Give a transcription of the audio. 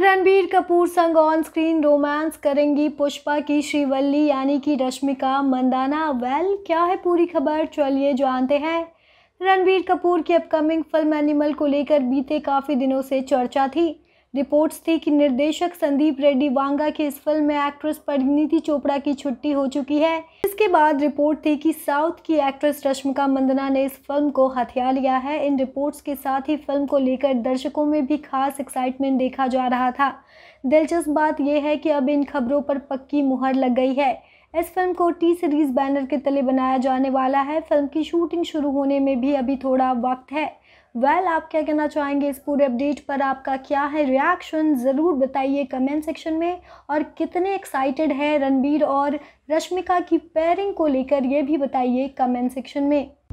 रणबीर कपूर संग on screen romance करेंगी पुष्पा की श्रीवल्ली यानी कि रश्मिका मंदाना वेल क्या है पूरी खबर चलिए जानते हैं रणबीर कपूर की अपकमिंग फिल्म एनिमल को लेकर बीते काफ़ी दिनों से चर्चा थी रिपोर्ट्स थी कि निर्देशक संदीप रेड्डी वांगा की इस फिल्म में एक्ट्रेस परिणीति चोपड़ा की छुट्टी हो चुकी है इसके बाद रिपोर्ट थी कि साउथ की एक्ट्रेस रश्मिका मंदना ने इस फिल्म को हथिया लिया है इन रिपोर्ट्स के साथ ही फिल्म को लेकर दर्शकों में भी खास एक्साइटमेंट देखा जा रहा था दिलचस्प बात यह है कि अब इन खबरों पर पक्की मुहर लग गई है इस फिल्म को टी सीरीज़ बैनर के तले बनाया जाने वाला है फिल्म की शूटिंग शुरू होने में भी अभी थोड़ा वक्त है वेल well, आप क्या कहना चाहेंगे इस पूरे अपडेट पर आपका क्या है रिएक्शन ज़रूर बताइए कमेंट सेक्शन में और कितने एक्साइटेड है रणबीर और रश्मिका की पेयरिंग को लेकर ये भी बताइए कमेंट सेक्शन में